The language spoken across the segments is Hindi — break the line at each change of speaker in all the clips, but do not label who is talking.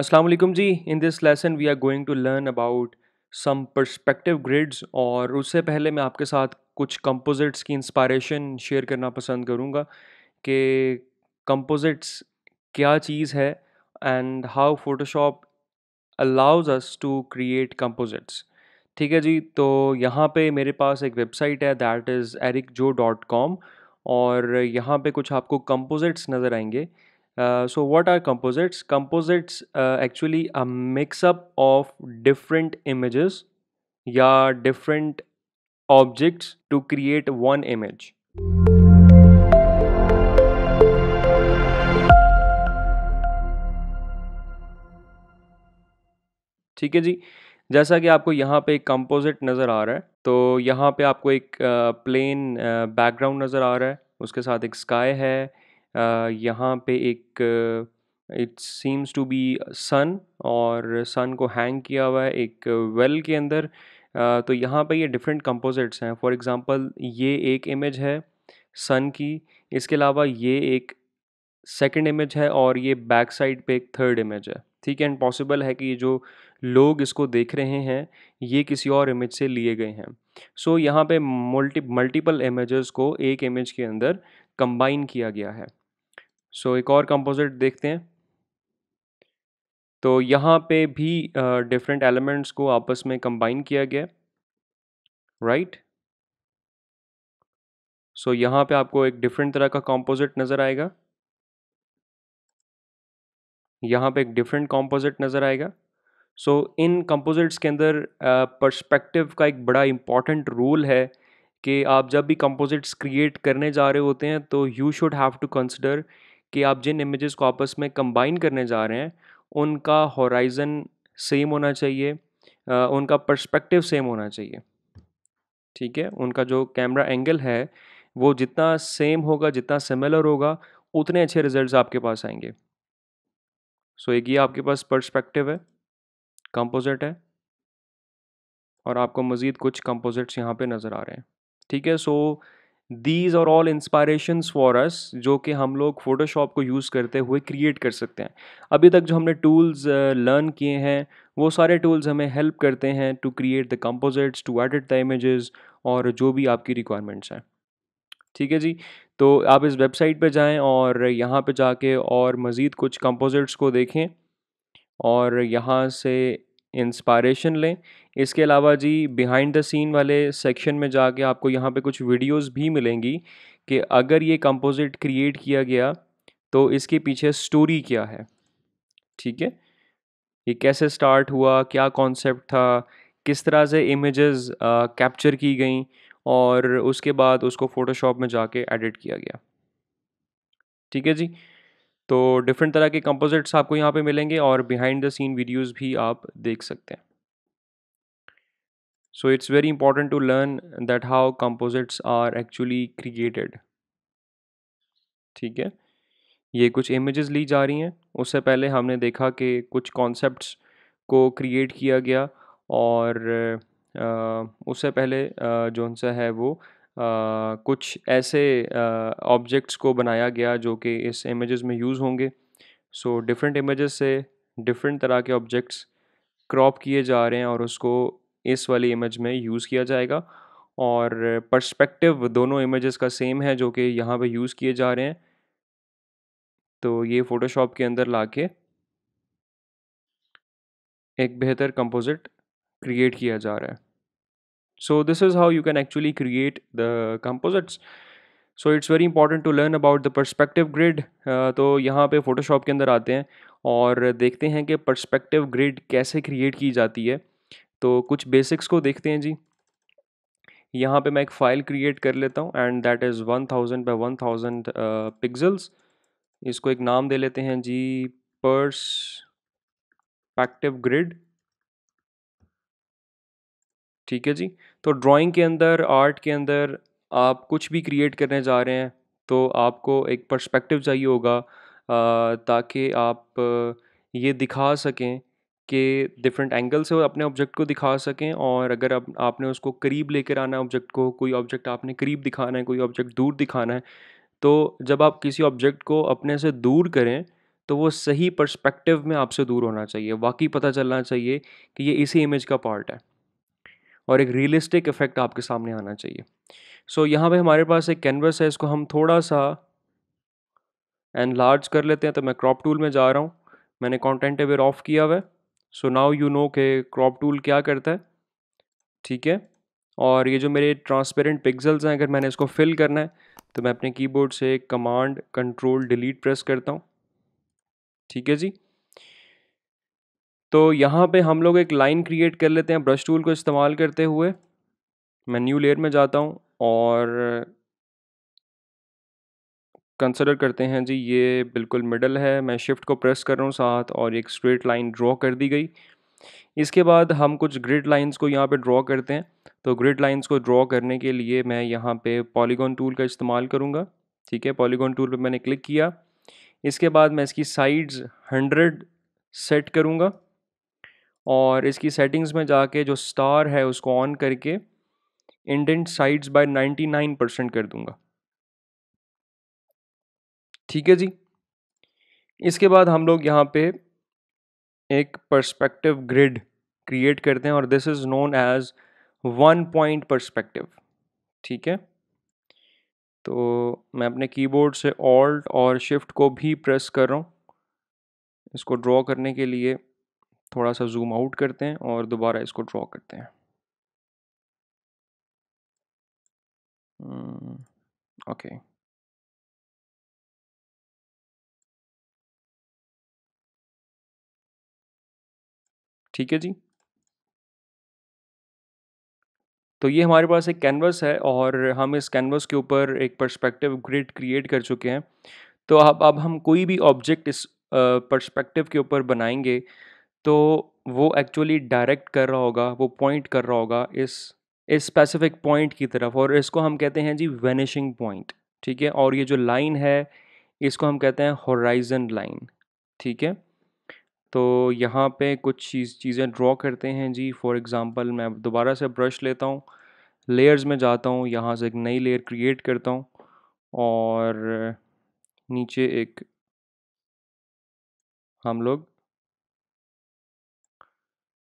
अस्सलाम वालेकुम जी in this lesson we are going to learn about some perspective grids और उससे पहले मैं आपके साथ कुछ कंपोजिट्स की इंस्पायरेशन शेयर करना पसंद करूँगा कि कंपोजिट्स क्या चीज़ है and how Photoshop allows us to create composites ठीक है जी तो यहाँ पे मेरे पास एक वेबसाइट है that is Eric Jo dot com और यहाँ पे कुछ आपको कंपोजिट्स नज़र आएंगे Uh, so what are composites? Composites uh, actually a mix up of different images या different objects to create one image. ठीक है जी जैसा कि आपको यहाँ पे एक कंपोजिट नज़र आ रहा है तो यहाँ पे आपको एक प्लेन बैकग्राउंड नज़र आ रहा है उसके साथ एक स्काई है यहाँ पे एक it seems to be sun और सन को हैंग किया हुआ है एक वेल well के अंदर uh, तो यहाँ पे ये डिफरेंट कंपोजिट्स हैं फॉर एग्जांपल ये एक इमेज है सन की इसके अलावा ये एक सेकंड इमेज है और ये बैक साइड पे एक थर्ड इमेज है ठीक है एंड पॉसिबल है कि ये जो लोग इसको देख रहे हैं ये किसी और इमेज से लिए गए हैं सो so, यहाँ पे मल्टी मल्टीपल इमेजेस को एक इमेज के अंदर कंबाइन किया गया है सो so, एक और कंपोजिट देखते हैं तो यहाँ पे भी डिफरेंट uh, एलिमेंट्स को आपस में कंबाइन किया गया राइट सो so, यहाँ पे आपको एक डिफरेंट तरह का कंपोजिट नज़र आएगा यहाँ पे एक डिफरेंट कंपोजिट नज़र आएगा सो so, इन कंपोजिट्स के अंदर पर्सपेक्टिव uh, का एक बड़ा इम्पॉर्टेंट रोल है कि आप जब भी कंपोजिट्स क्रिएट करने जा रहे होते हैं तो you should have to consider कि आप जिन इमेजेस को आपस में कंबाइन करने जा रहे हैं उनका हॉराइज़न सेम होना चाहिए उनका पर्सपेक्टिव सेम होना चाहिए ठीक है उनका जो कैमरा एंगल है वो जितना सेम होगा जितना सिमिलर होगा उतने अच्छे रिजल्ट्स आपके पास आएंगे सो एक ये आपके पास पर्सपेक्टिव है कंपोजिट है और आपको मज़ीद कुछ कंपोजिट्स यहाँ पे नज़र आ रहे हैं ठीक है सो so, दीज और ऑल इंस्पायरेशंस फॉर अस जो कि हम लोग फोटोशॉप को यूज़ करते हुए क्रिएट कर सकते हैं अभी तक जो हमने टूल्स लर्न uh, किए हैं वो सारे टूल्स हमें हेल्प करते हैं to create the composites to edit the images और जो भी आपकी रिक्वायरमेंट्स हैं ठीक है जी तो आप इस वेबसाइट पर जाएँ और यहाँ पर जाके और मज़ीद कुछ कंपोजिट्स को देखें और यहाँ से इंस्पायरेशन लें इसके अलावा जी बिहाइंड द सीन वाले सेक्शन में जाके आपको यहाँ पे कुछ वीडियोस भी मिलेंगी कि अगर ये कंपोजिट क्रिएट किया गया तो इसके पीछे स्टोरी क्या है ठीक है ये कैसे स्टार्ट हुआ क्या कॉन्सेप्ट था किस तरह से इमेजेस कैप्चर की गई और उसके बाद उसको फ़ोटोशॉप में जाके एडिट किया गया ठीक है जी तो डिफरेंट तरह के कंपोजिट्स आपको यहाँ पे मिलेंगे और बिहाइंड द सीन वीडियोस भी आप देख सकते हैं so it's very important to learn that how composites are actually created ठीक है ये कुछ इमेजेस ली जा रही हैं उससे पहले हमने देखा कि कुछ कॉन्सेप्ट को क्रिएट किया गया और आ, उससे पहले जो सा है वो कुछ ऐसे ऑब्जेक्ट्स को बनाया गया जो कि इस इमेजेस में यूज़ होंगे सो डिफरेंट इमेजेस से डिफरेंट तरह के ऑब्जेक्ट्स क्रॉप किए जा रहे हैं और उसको इस वाली इमेज में यूज़ किया जाएगा और पर्सपेक्टिव दोनों इमेजेस का सेम है जो कि यहाँ पे यूज़ किए जा रहे हैं तो ये फ़ोटोशॉप के अंदर ला के एक बेहतर कंपोजिट क्रिएट किया जा रहा है So this is how you can actually create the composites. So it's very important to learn about the perspective grid uh, तो यहाँ पर फोटोशॉप के अंदर आते हैं और देखते हैं कि परस्पेक्टिव ग्रिड कैसे क्रिएट की जाती है तो कुछ बेसिक्स को देखते हैं जी यहाँ पर मैं एक फ़ाइल क्रिएट कर लेता हूँ and that is one thousand by one thousand pixels इसको एक नाम दे लेते हैं जी पर्स पैक्टिव ग्रिड ठीक है जी तो ड्राइंग के अंदर आर्ट के अंदर आप कुछ भी क्रिएट करने जा रहे हैं तो आपको एक पर्सपेक्टिव चाहिए होगा ताकि आप ये दिखा सकें कि डिफरेंट एंगल से अपने ऑब्जेक्ट को दिखा सकें और अगर आप, आपने उसको करीब लेकर आना है ऑब्जेक्ट को कोई ऑब्जेक्ट आपने करीब दिखाना है कोई ऑब्जेक्ट दूर दिखाना है तो जब आप किसी ऑब्जेक्ट को अपने से दूर करें तो वो सही पर्सपेक्टिव में आपसे दूर होना चाहिए वाकई पता चलना चाहिए कि ये इसी इमेज का पार्ट है और एक रियलिस्टिक इफेक्ट आपके सामने आना चाहिए सो so, यहाँ पे हमारे पास एक कैनवस है इसको हम थोड़ा सा एंड लार्ज कर लेते हैं तो मैं क्रॉप टूल में जा रहा हूँ मैंने कॉन्टेंट अवेयर ऑफ़ किया हुआ है सो नाउ यू नो के क्रॉप टूल क्या करता है ठीक है और ये जो मेरे ट्रांसपेरेंट पिक्सल्स हैं अगर मैंने इसको फिल करना है तो मैं अपने कीबोर्ड से कमांड कंट्रोल डिलीट प्रेस करता हूँ ठीक है जी तो यहाँ पे हम लोग एक लाइन क्रिएट कर लेते हैं ब्रश टूल को इस्तेमाल करते हुए मैं न्यू लेयर में जाता हूँ और कंसिडर करते हैं जी ये बिल्कुल मिडल है मैं शिफ्ट को प्रेस कर रहा हूँ साथ और एक स्ट्रेट लाइन ड्रॉ कर दी गई इसके बाद हम कुछ ग्रिड लाइंस को यहाँ पे ड्रॉ करते हैं तो ग्रिड लाइंस को ड्रॉ करने के लिए मैं यहाँ पे पॉलीगॉन टूल का इस्तेमाल करूँगा ठीक है पॉलीगॉन टूल पे मैंने क्लिक किया इसके बाद मैं इसकी साइड्स हंड्रेड सेट करूँगा और इसकी सेटिंग्स में जाके जो स्टार है उसको ऑन करके इंडेंट साइड्स बाय 99 परसेंट कर दूंगा ठीक है जी इसके बाद हम लोग यहाँ पे एक पर्सपेक्टिव ग्रिड क्रिएट करते हैं और this is known as one point perspective ठीक है तो मैं अपने कीबोर्ड से ऑल्ट और शिफ्ट को भी प्रेस कर रहा हूँ इसको ड्रॉ करने के लिए थोड़ा सा जूम आउट करते हैं और दोबारा इसको ड्रॉ करते हैं हम्म, ओके ठीक है जी तो ये हमारे पास एक कैनवस है और हम इस कैनवस के ऊपर एक पर्सपेक्टिव ग्रिड क्रिएट कर चुके हैं तो अब अब हम कोई भी ऑब्जेक्ट इस पर्सपेक्टिव के ऊपर बनाएंगे तो वो एक्चुअली डायरेक्ट कर रहा होगा वो पॉइंट कर रहा होगा इस इस स्पेसिफिक पॉइंट की तरफ और इसको हम कहते हैं जी वेनिशिंग पॉइंट ठीक है और ये जो लाइन है इसको हम कहते हैं होराइजन लाइन ठीक है तो यहाँ पे कुछ चीज़ चीज़ें ड्रॉ करते हैं जी फॉर एग्ज़ाम्पल मैं दोबारा से ब्रश लेता हूँ लेयर्स में जाता हूँ यहाँ से एक नई लेयर क्रिएट करता हूँ और नीचे एक हम लोग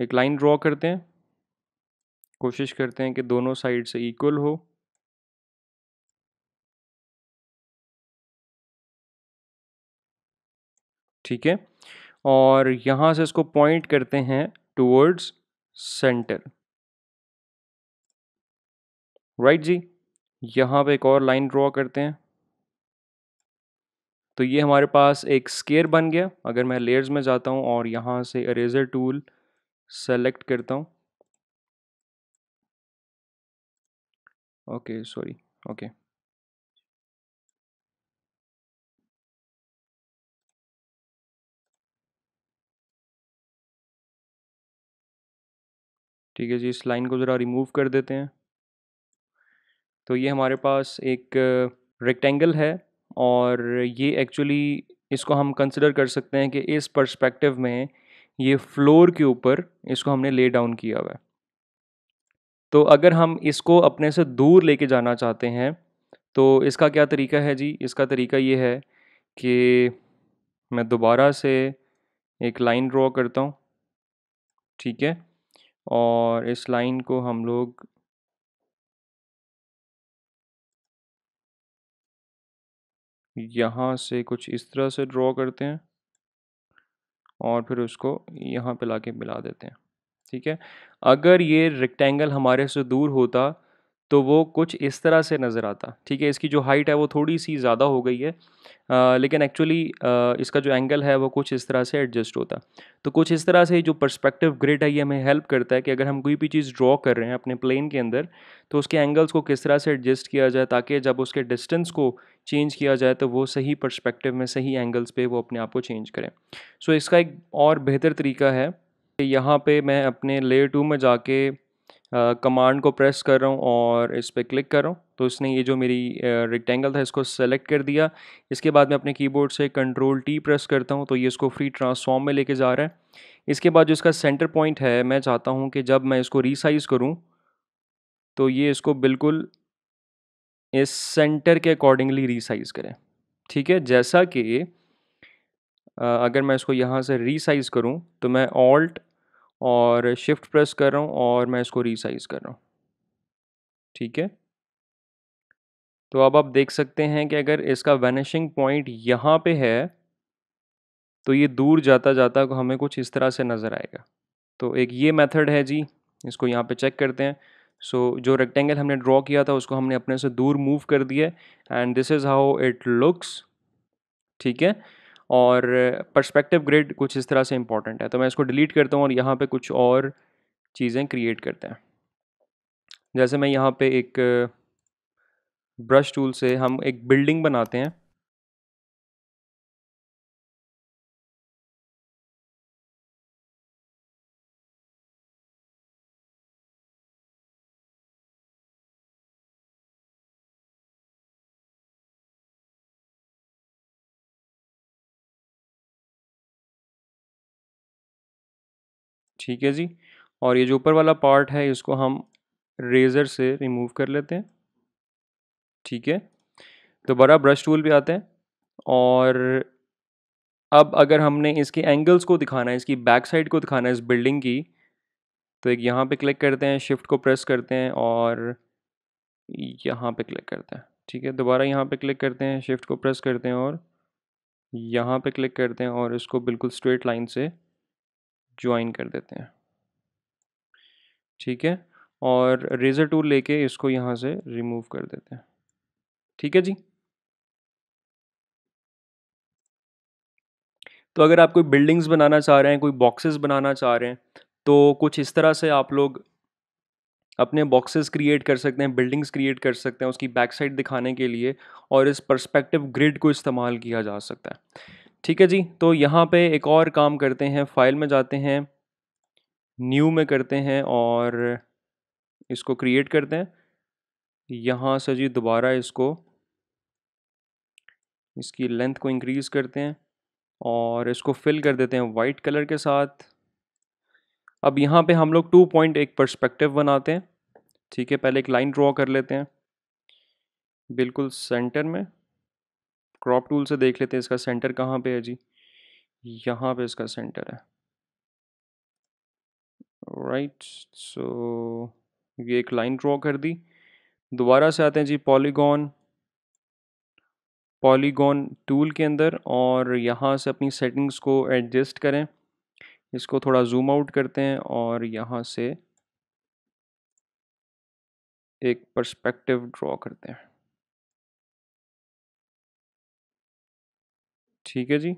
एक लाइन ड्रॉ करते हैं कोशिश करते हैं कि दोनों साइड से इक्वल हो ठीक है और यहाँ से इसको पॉइंट करते हैं टूवर्ड्स सेंटर राइट जी यहाँ पे एक और लाइन ड्रॉ करते हैं तो ये हमारे पास एक स्केयर बन गया अगर मैं लेयर्स में जाता हूँ और यहाँ से अरेजर टूल सेलेक्ट करता हूँ ओके सॉरी ओके ठीक है जी इस लाइन को ज़रा रिमूव कर देते हैं तो ये हमारे पास एक रेक्टेंगल है और ये एक्चुअली इसको हम कंसिडर कर सकते हैं कि इस पर्सपेक्टिव में ये फ्लोर के ऊपर इसको हमने ले डाउन किया हुआ है तो अगर हम इसको अपने से दूर लेके जाना चाहते हैं तो इसका क्या तरीका है जी इसका तरीका ये है कि मैं दोबारा से एक लाइन ड्रॉ करता हूँ ठीक है और इस लाइन को हम लोग यहाँ से कुछ इस तरह से ड्रॉ करते हैं और फिर उसको यहाँ पे ला मिला देते हैं ठीक है अगर ये रेक्टेंगल हमारे से दूर होता तो वो कुछ इस तरह से नज़र आता ठीक है इसकी जो हाइट है वो थोड़ी सी ज़्यादा हो गई है आ, लेकिन एक्चुअली इसका जो एंगल है वो कुछ इस तरह से एडजस्ट होता तो कुछ इस तरह से जो पर्सपेक्टिव ग्रिड है ये हमें हेल्प करता है कि अगर हम कोई भी चीज़ ड्रॉ कर रहे हैं अपने प्लेन के अंदर तो उसके एंगल्स को किस तरह से एडजस्ट किया जाए ताकि जब उसके डिस्टेंस को चेंज किया जाए तो वो सही पर्सपेक्टिव में सही एंगल्स पर वो अपने आप को चेंज करें सो so, इसका एक और बेहतर तरीका है कि यहाँ पर मैं अपने लेयर टू में जाके कमांड को प्रेस कर रहा हूँ और इस पर क्लिक कर रहा हूँ तो इसने ये जो मेरी रेक्टेंगल था इसको सेलेक्ट कर दिया इसके बाद मैं अपने कीबोर्ड से कंट्रोल टी प्रेस करता हूँ तो ये इसको फ्री ट्रांसफॉर्म में लेके जा रहा है इसके बाद जो इसका सेंटर पॉइंट है मैं चाहता हूँ कि जब मैं इसको रिसाइज़ करूँ तो ये इसको बिल्कुल इस सेंटर के अकॉर्डिंगली रिसाइज़ करें ठीक है जैसा कि अगर मैं इसको यहाँ से रिसाइज़ करूँ तो मैं ऑल्ट और शिफ्ट प्रेस कर रहा हूँ और मैं इसको रीसाइज कर रहा हूँ ठीक है तो अब आप देख सकते हैं कि अगर इसका वैनिशिंग पॉइंट यहाँ पे है तो ये दूर जाता जाता हमें कुछ इस तरह से नज़र आएगा तो एक ये मेथड है जी इसको यहाँ पे चेक करते हैं सो so, जो रेक्टेंगल हमने ड्रॉ किया था उसको हमने अपने से दूर मूव कर दिया and this is how it looks ठीक है और परस्पेक्टिव ग्रिड कुछ इस तरह से इंपॉर्टेंट है तो मैं इसको डिलीट करता हूँ और यहाँ पे कुछ और चीज़ें क्रिएट करते हैं जैसे मैं यहाँ पे एक ब्रश टूल से हम एक बिल्डिंग बनाते हैं ठीक है जी और ये जो ऊपर वाला पार्ट है इसको हम रेज़र से रिमूव कर लेते हैं ठीक है दोबारा ब्रश टूल भी आते हैं और अब अगर हमने इसके एंगल्स को दिखाना है इसकी बैक साइड को दिखाना है इस बिल्डिंग की तो एक यहाँ पे क्लिक करते हैं शिफ्ट को प्रेस करते हैं और यहाँ पे क्लिक करते हैं ठीक है दोबारा यहाँ पे क्लिक करते हैं शिफ्ट को प्रेस करते हैं और यहाँ पे क्लिक करते हैं और इसको बिल्कुल स्ट्रेट लाइन से ज्वाइन कर देते हैं ठीक है और रेज़र टूल लेके इसको यहाँ से रिमूव कर देते हैं ठीक है जी तो अगर आप कोई बिल्डिंग्स बनाना चाह रहे हैं कोई बॉक्सेस बनाना चाह रहे हैं तो कुछ इस तरह से आप लोग अपने बॉक्सेस क्रिएट कर सकते हैं बिल्डिंग्स क्रिएट कर सकते हैं उसकी बैक साइड दिखाने के लिए और इस पर्सपेक्टिव ग्रिड को इस्तेमाल किया जा सकता है ठीक है जी तो यहाँ पे एक और काम करते हैं फाइल में जाते हैं न्यू में करते हैं और इसको क्रिएट करते हैं यहाँ से जी दोबारा इसको इसकी लेंथ को इंक्रीज़ करते हैं और इसको फिल कर देते हैं वाइट कलर के साथ अब यहाँ पे हम लोग टू पॉइंट एक परस्पेक्टिव बनाते हैं ठीक है पहले एक लाइन ड्रॉ कर लेते हैं बिल्कुल सेंटर में क्रॉप टूल से देख लेते हैं इसका सेंटर कहाँ पे है जी यहाँ पे इसका सेंटर है राइट सो so, ये एक लाइन ड्रॉ कर दी दोबारा से आते हैं जी पॉलीगॉन पॉलीगॉन टूल के अंदर और यहाँ से अपनी सेटिंग्स को एडजस्ट करें इसको थोड़ा जूम आउट करते हैं और यहाँ से एक पर्सपेक्टिव ड्रॉ करते हैं ठीक है जी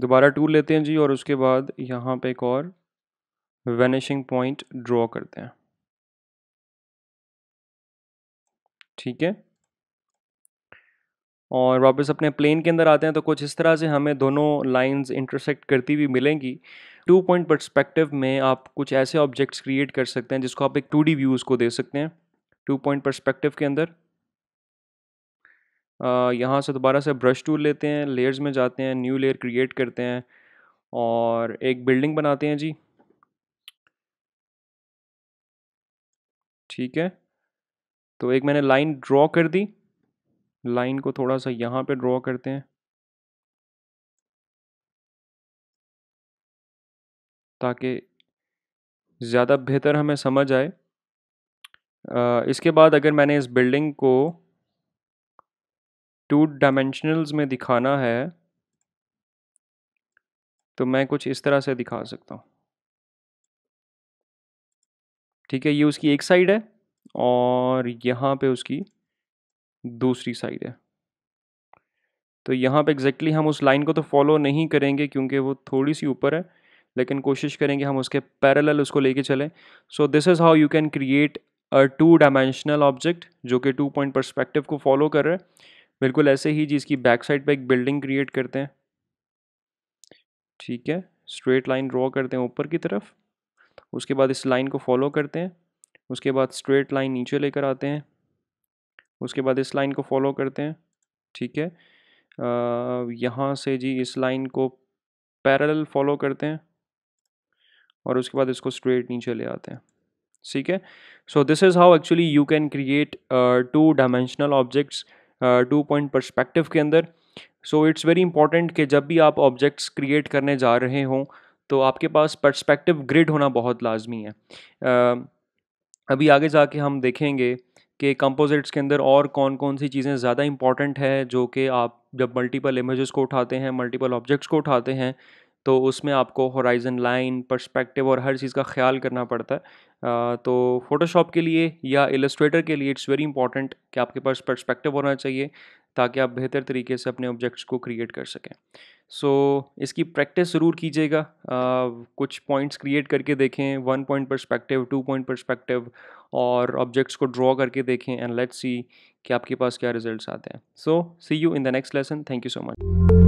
दोबारा टूल लेते हैं जी और उसके बाद यहाँ पे एक और वेनिशिंग पॉइंट ड्रॉ करते हैं ठीक है और वापस अपने प्लेन के अंदर आते हैं तो कुछ इस तरह से हमें दोनों लाइंस इंटरसेक्ट करती हुई मिलेंगी टू पॉइंट परस्पेक्टिव में आप कुछ ऐसे ऑब्जेक्ट्स क्रिएट कर सकते हैं जिसको आप एक टू डी व्यूज़ को दे सकते हैं टू पॉइंट परस्पेक्टिव के अंदर यहाँ से दोबारा से ब्रश टूल लेते हैं लेयर्स में जाते हैं न्यू लेयर क्रिएट करते हैं और एक बिल्डिंग बनाते हैं जी ठीक है तो एक मैंने लाइन ड्रॉ कर दी लाइन को थोड़ा सा यहाँ पे ड्रॉ करते हैं ताकि ज़्यादा बेहतर हमें समझ आए इसके बाद अगर मैंने इस बिल्डिंग को टू डायमेंशनल्स में दिखाना है तो मैं कुछ इस तरह से दिखा सकता हूँ ठीक है ये उसकी एक साइड है और यहाँ पे उसकी दूसरी साइड है तो यहाँ पे एग्जैक्टली exactly हम उस लाइन को तो फॉलो नहीं करेंगे क्योंकि वो थोड़ी सी ऊपर है लेकिन कोशिश करेंगे हम उसके पैरेलल उसको लेके चलें so this is how you can create a two dimensional object जो कि टू पॉइंट परस्पेक्टिव को फॉलो कर रहे हैं बिल्कुल ऐसे ही जिसकी बैक साइड पर एक बिल्डिंग क्रिएट करते हैं ठीक है स्ट्रेट लाइन ड्रॉ करते हैं ऊपर की तरफ उसके बाद इस लाइन को फॉलो करते हैं उसके बाद स्ट्रेट लाइन नीचे लेकर आते हैं उसके बाद इस लाइन को फॉलो करते हैं ठीक है यहाँ से जी इस लाइन को पैरेलल फॉलो करते हैं और उसके बाद इसको स्ट्रेट नीचे ले आते हैं ठीक है so this is how actually you can create two dimensional objects two point perspective के अंदर सो इट्स वेरी इंपॉर्टेंट कि जब भी आप ऑब्जेक्ट्स क्रिएट करने जा रहे हों तो आपके पास परस्पेक्टिव ग्रिड होना बहुत लाजमी है uh, अभी आगे जाके हम देखेंगे कि कंपोजिट्स के अंदर और कौन कौन सी चीज़ें ज़्यादा इंपॉर्टेंट है जो कि आप जब मल्टीपल इमेजेस को उठाते हैं मल्टीपल ऑब्जेक्ट्स को उठाते हैं तो उसमें आपको होराइज़न लाइन पर्सपेक्टिव और हर चीज़ का ख्याल करना पड़ता है तो फ़ोटोशॉप के लिए या इलस्ट्रेटर के लिए इट्स वेरी इंपॉर्टेंट कि आपके पास पर्सपेक्टिव होना चाहिए ताकि आप बेहतर तरीके से अपने ऑब्जेक्ट्स को क्रिएट कर सकें सो so, इसकी प्रैक्टिस ज़रूर कीजिएगा कुछ पॉइंट्स क्रिएट करके देखें one point perspective two point perspective और ऑब्जेक्ट्स को ड्रॉ करके देखें एंड लेट्स सी कि आपके पास क्या रिजल्ट्स आते हैं so see you in the next lesson thank you so much